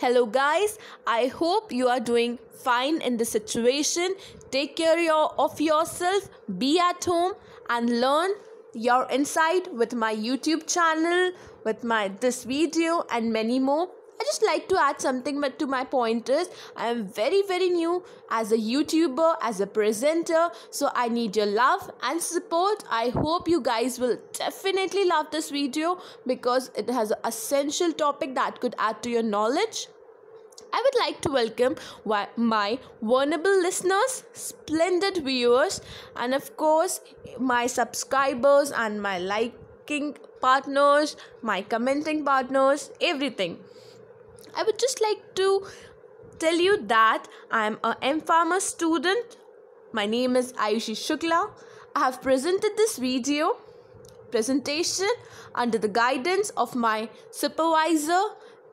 Hello, guys. I hope you are doing fine in this situation. Take care of yourself, be at home, and learn your insight with my YouTube channel, with my this video, and many more. I just like to add something but to my pointers. I am very, very new as a YouTuber, as a presenter. So I need your love and support. I hope you guys will definitely love this video because it has an essential topic that could add to your knowledge. I would like to welcome my vulnerable listeners, splendid viewers, and of course, my subscribers and my liking partners, my commenting partners, everything. I would just like to tell you that I am a M Pharma student. My name is Ayushi Shukla. I have presented this video presentation under the guidance of my supervisor,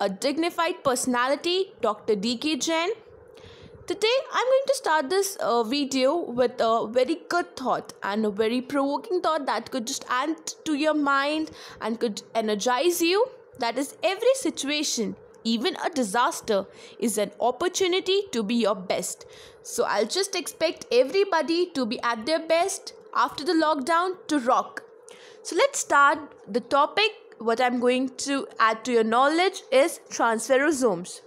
a dignified personality, Dr. DK Jain. Today, I'm going to start this uh, video with a very good thought and a very provoking thought that could just add to your mind and could energize you. That is every situation even a disaster is an opportunity to be your best. So I'll just expect everybody to be at their best after the lockdown to rock. So let's start the topic. What I'm going to add to your knowledge is transferosomes.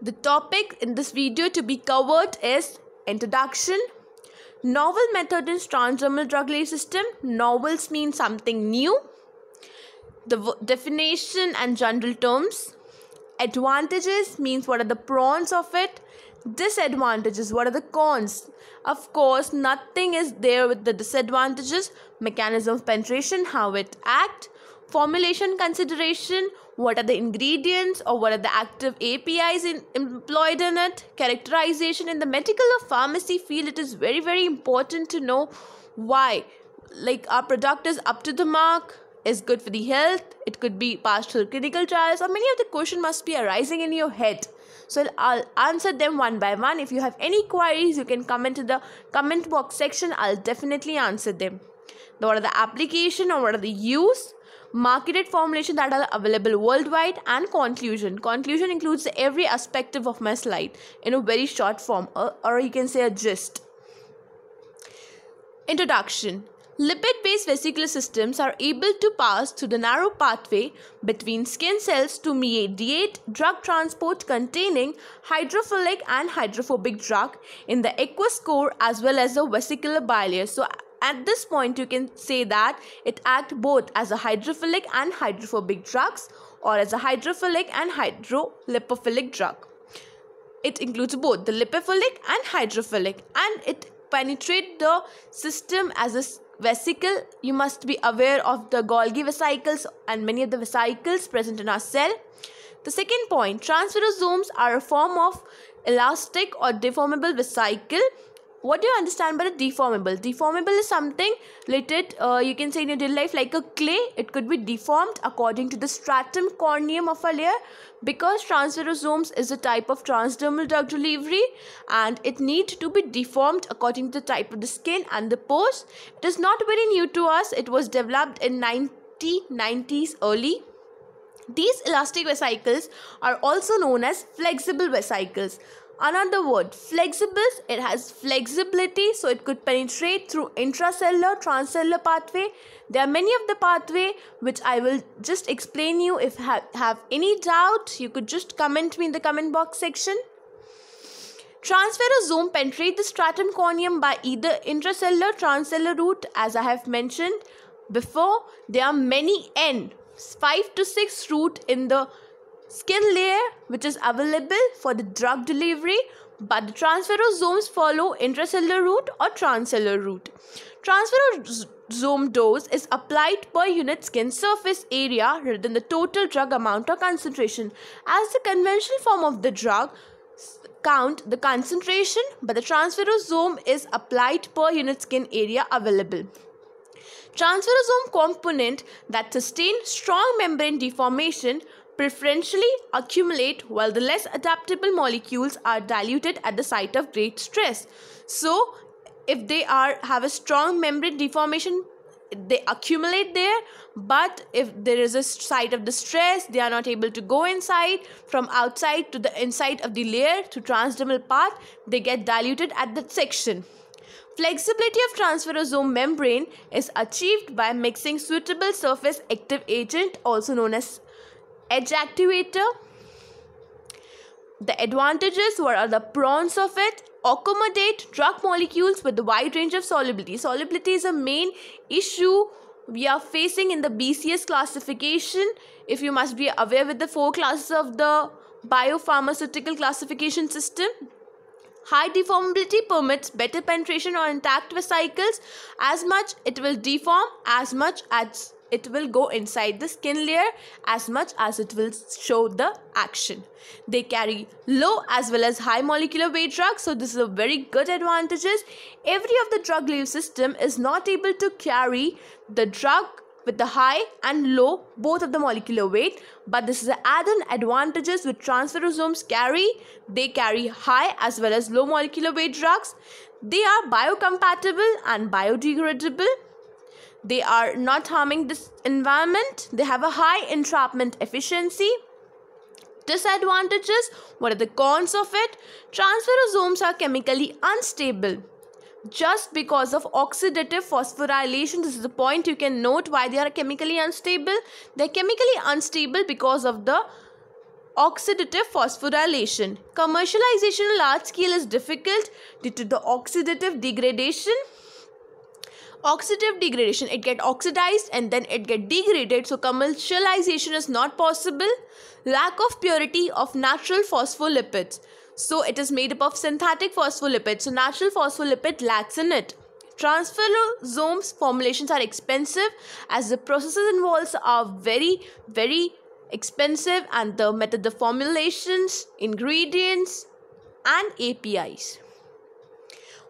The topic in this video to be covered is introduction, novel method in transdermal drug system. Novels mean something new the definition and general terms advantages means what are the pros of it disadvantages what are the cons of course nothing is there with the disadvantages mechanism of penetration how it act formulation consideration what are the ingredients or what are the active apis in, employed in it characterization in the medical or pharmacy field it is very very important to know why like our product is up to the mark is good for the health, it could be passed through clinical trials, or many of the questions must be arising in your head. So I'll answer them one by one. If you have any queries, you can comment in the comment box section. I'll definitely answer them. What are the application or what are the use? Marketed formulation that are available worldwide and conclusion. Conclusion includes every aspect of my slide in a very short form or, or you can say a gist. Introduction Lipid based vesicular systems are able to pass through the narrow pathway between skin cells to mediate drug transport containing hydrophilic and hydrophobic drug in the aqueous core as well as the vesicular bilayer. So, at this point, you can say that it acts both as a hydrophilic and hydrophobic drugs or as a hydrophilic and hydrolipophilic drug. It includes both the lipophilic and hydrophilic and it penetrates the system as a vesicle you must be aware of the golgi vesicles and many of the vesicles present in our cell the second point transferosomes are a form of elastic or deformable vesicle what do you understand by the deformable deformable is something related uh, you can say in your daily life like a clay it could be deformed according to the stratum corneum of a layer because transferosomes is a type of transdermal drug delivery and it need to be deformed according to the type of the skin and the pores it is not very new to us it was developed in 1990s early these elastic vesicles are also known as flexible vesicles Another word, flexible, it has flexibility, so it could penetrate through intracellular, transcellular pathway. There are many of the pathway which I will just explain you. If ha have any doubt, you could just comment me in the comment box section. Transferosome penetrate the stratum corneum by either intracellular, transcellular route, as I have mentioned before. There are many N, 5 to 6 route in the skin layer which is available for the drug delivery but the transferosomes follow intracellular route or transcellular route. Transferosome dose is applied per unit skin surface area rather than the total drug amount or concentration. As the conventional form of the drug, count the concentration but the transferosome is applied per unit skin area available. Transferosome component that sustain strong membrane deformation preferentially accumulate while the less adaptable molecules are diluted at the site of great stress. So, if they are have a strong membrane deformation they accumulate there but if there is a site of distress they are not able to go inside from outside to the inside of the layer through transdermal path they get diluted at that section flexibility of transferosome membrane is achieved by mixing suitable surface active agent also known as edge activator. The advantages, what are the prawns of it? Accommodate drug molecules with a wide range of solubility. Solubility is a main issue we are facing in the BCS classification. If you must be aware with the four classes of the biopharmaceutical classification system. High deformability permits better penetration on intact vesicles as much it will deform as much as it will go inside the skin layer as much as it will show the action. They carry low as well as high molecular weight drugs so this is a very good advantages. Every of the drug delivery system is not able to carry the drug with the high and low both of the molecular weight but this is an add-on advantages with transferosomes carry. They carry high as well as low molecular weight drugs. They are biocompatible and biodegradable they are not harming this environment. They have a high entrapment efficiency. Disadvantages What are the cons of it? Transferosomes are chemically unstable just because of oxidative phosphorylation. This is the point you can note why they are chemically unstable. They're chemically unstable because of the oxidative phosphorylation. Commercialization on large scale is difficult due to the oxidative degradation oxidative degradation it get oxidized and then it get degraded so commercialization is not possible lack of purity of natural phospholipids so it is made up of synthetic phospholipids so natural phospholipid lacks in it transferosomes formulations are expensive as the processes involved are very very expensive and the method the formulations ingredients and apis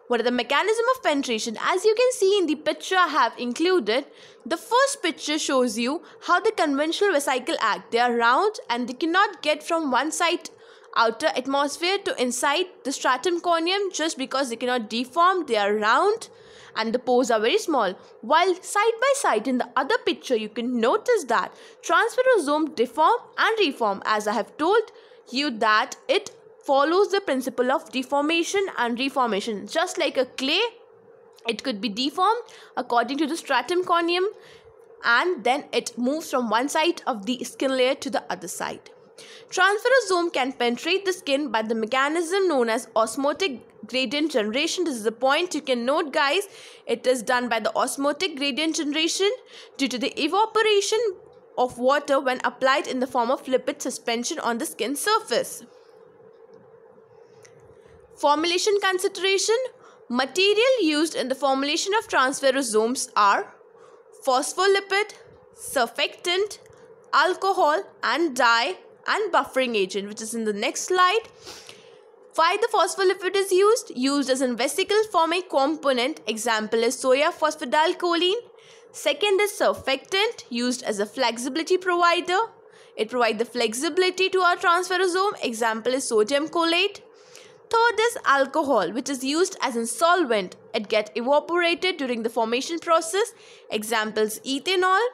what are the mechanism of penetration? As you can see in the picture I have included, the first picture shows you how the conventional vesicle act. They are round and they cannot get from one side outer atmosphere to inside the stratum corneum just because they cannot deform. They are round and the pores are very small. While side by side in the other picture you can notice that transferosome deform and reform as I have told you that it follows the principle of deformation and reformation. Just like a clay, it could be deformed according to the stratum corneum and then it moves from one side of the skin layer to the other side. Transferosome can penetrate the skin by the mechanism known as osmotic gradient generation. This is the point you can note guys. It is done by the osmotic gradient generation due to the evaporation of water when applied in the form of lipid suspension on the skin surface. Formulation consideration Material used in the formulation of transferosomes are phospholipid, surfactant, alcohol and dye and buffering agent which is in the next slide. Why the phospholipid is used? Used as a vesicle forming component. Example is soya phosphatidylcholine. Second is surfactant used as a flexibility provider. It provides the flexibility to our transferosome. Example is sodium cholate. Third is alcohol, which is used as a solvent. It gets evaporated during the formation process. Examples ethanol.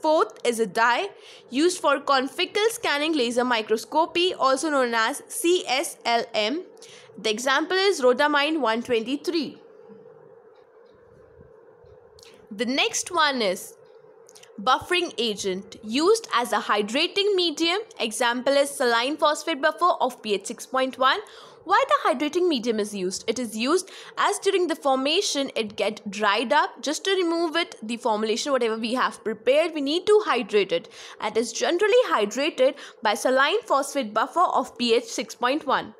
Fourth is a dye used for confical scanning laser microscopy, also known as CSLM. The example is rhodamine 123. The next one is buffering agent used as a hydrating medium. Example is saline phosphate buffer of pH 6.1 why the hydrating medium is used? It is used as during the formation it get dried up. Just to remove it, the formulation whatever we have prepared, we need to hydrate it. And is generally hydrated by saline phosphate buffer of pH 6.1.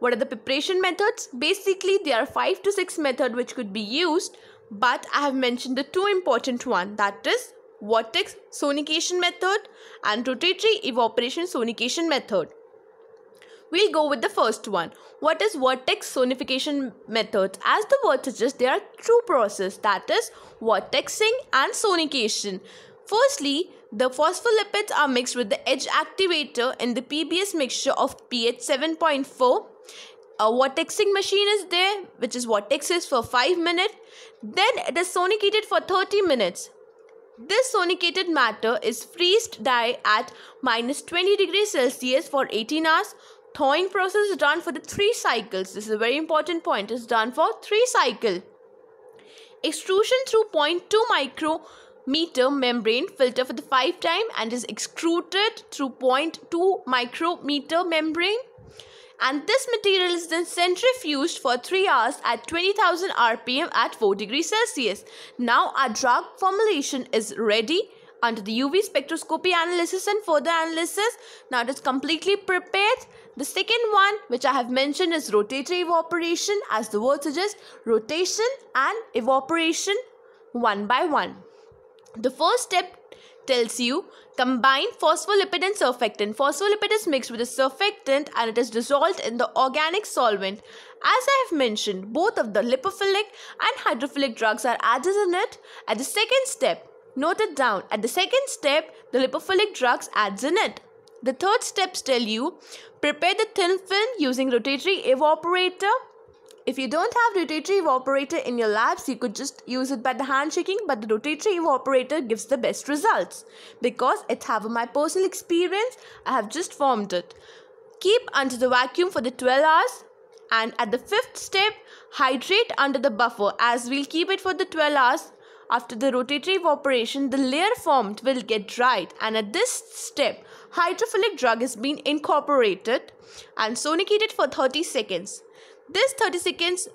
What are the preparation methods? Basically, there are 5 to 6 method which could be used. But I have mentioned the two important one that is vortex sonication method and rotatory evaporation sonication method. We'll go with the first one. What is vertex sonification method? As the word suggests, there are two processes that is vertexing and sonication. Firstly, the phospholipids are mixed with the edge activator in the PBS mixture of pH 7.4. A vortexing machine is there, which is vortexes for 5 minutes. Then it is sonicated for 30 minutes. This sonicated matter is freezed dye at minus 20 degrees Celsius for 18 hours, thawing process is done for the three cycles this is a very important point it's done for three cycle extrusion through 0.2 micrometer membrane filter for the five time and is extruded through 0.2 micrometer membrane and this material is then centrifuged for 3 hours at 20,000 rpm at 4 degrees Celsius. Now our drug formulation is ready under the UV spectroscopy analysis and further analysis. Now it is completely prepared. The second one which I have mentioned is rotatory evaporation as the word suggests rotation and evaporation one by one. The first step tells you combine phospholipid and surfactant. Phospholipid is mixed with a surfactant and it is dissolved in the organic solvent. As I have mentioned, both of the lipophilic and hydrophilic drugs are added in it. At the second step, Note it down. At the second step, the lipophilic drugs adds in it. The third steps tell you prepare the thin film using rotatory evaporator. If you don't have rotatory evaporator in your labs, you could just use it by the hand shaking, but the rotatory evaporator gives the best results because it have my personal experience. I have just formed it. Keep under the vacuum for the 12 hours and at the fifth step, hydrate under the buffer as we'll keep it for the 12 hours after the rotatory evaporation, the layer formed will get dried and at this step, hydrophilic drug is being incorporated and sonicated for 30 seconds. This 30 seconds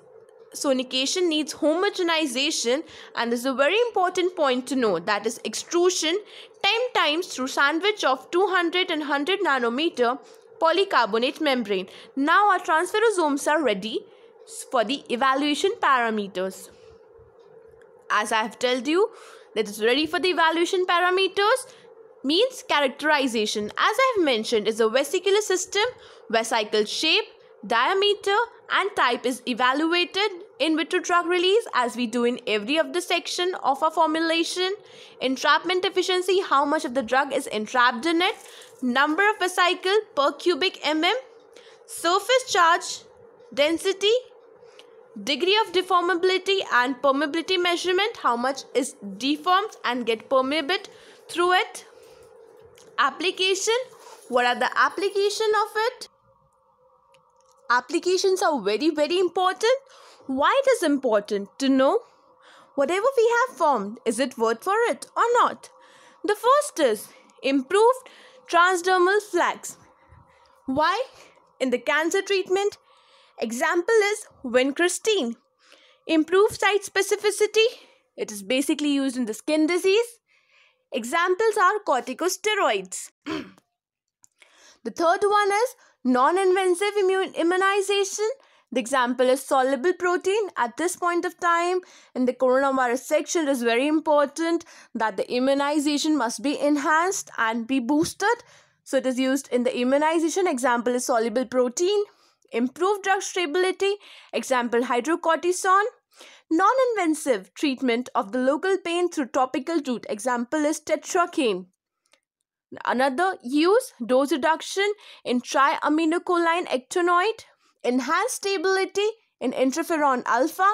sonication needs homogenization and is a very important point to know that is extrusion 10 times through sandwich of 200 and 100 nanometer polycarbonate membrane. Now our transferosomes are ready for the evaluation parameters as I have told you that ready for the evaluation parameters means characterization as I have mentioned is a vesicular system vesicle shape diameter and type is evaluated in vitro drug release as we do in every of the section of our formulation entrapment efficiency how much of the drug is entrapped in it number of vesicle per cubic mm surface charge density Degree of deformability and permeability measurement, how much is deformed and get permeable through it. Application, what are the application of it? Applications are very very important. Why it is important to know? Whatever we have formed, is it worth for it or not? The first is improved transdermal flags. Why? In the cancer treatment, Example is vincristine. improve site specificity. It is basically used in the skin disease. Examples are corticosteroids. the third one is non-invasive immune immunization. The example is soluble protein. At this point of time in the coronavirus section, it is very important that the immunization must be enhanced and be boosted. So it is used in the immunization. Example is soluble protein. Improved drug stability, example hydrocortisone. Non-invasive treatment of the local pain through topical route, example is tetracaine. Another use, dose reduction in triaminocholine actinoid, enhanced stability in interferon alpha,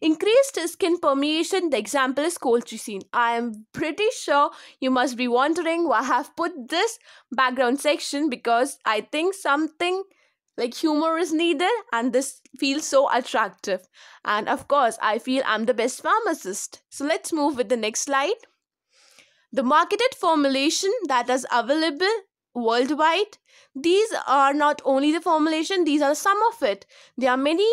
increased skin permeation the example is colchicine i am pretty sure you must be wondering why i have put this background section because i think something like humor is needed and this feels so attractive and of course i feel i'm the best pharmacist so let's move with the next slide the marketed formulation that is available worldwide these are not only the formulation these are some of it there are many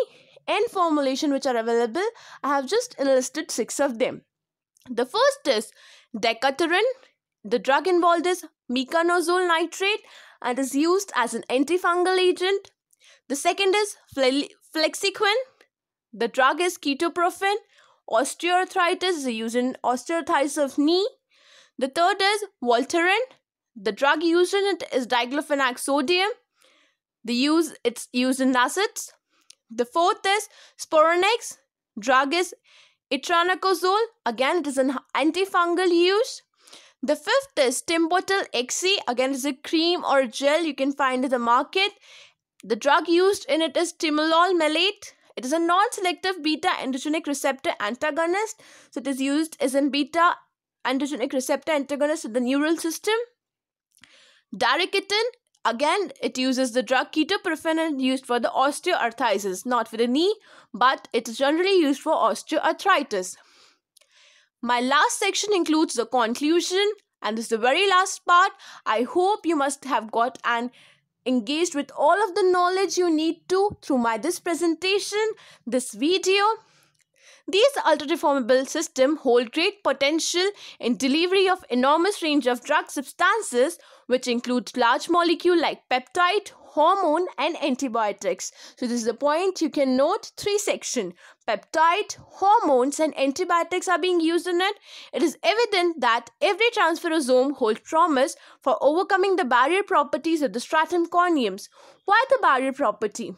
n formulation which are available i have just listed six of them the first is Decaturin. the drug involved is meconazole nitrate and is used as an antifungal agent the second is Flexiquin. The drug is ketoprofen. Osteoarthritis is used in osteoarthritis of knee. The third is Voltaren. The drug used in it is diclofenac sodium. The use it's used in acids. The fourth is Sporonex. Drug is Itraconazole. Again, it is an antifungal use. The fifth is Timbotil XC. Again, it's a cream or gel you can find in the market. The drug used in it is timolol malate. It is a non-selective beta androgenic receptor antagonist. So it is used as an beta androgenic receptor antagonist of the neural system. Daricatin, again, it uses the drug ketoprofen and used for the osteoarthritis, not for the knee, but it is generally used for osteoarthritis. My last section includes the conclusion, and this is the very last part. I hope you must have got an engaged with all of the knowledge you need to through my this presentation, this video. These ultra-deformable systems hold great potential in delivery of enormous range of drug substances which include large molecule like peptide, hormone and antibiotics. So this is the point you can note three section. Peptide, hormones and antibiotics are being used in it. It is evident that every transferosome holds promise for overcoming the barrier properties of the stratum corneums. Why the barrier property?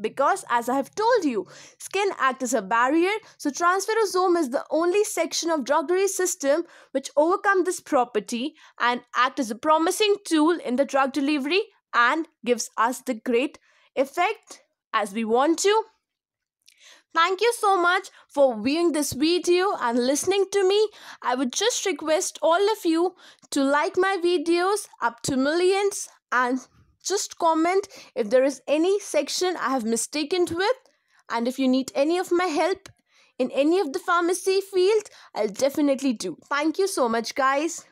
because as I have told you, skin acts as a barrier, so transferosome is the only section of drug release system which overcome this property and act as a promising tool in the drug delivery and gives us the great effect as we want to. Thank you so much for viewing this video and listening to me. I would just request all of you to like my videos up to millions and just comment if there is any section I have mistaken with and if you need any of my help in any of the pharmacy field, I'll definitely do. Thank you so much guys.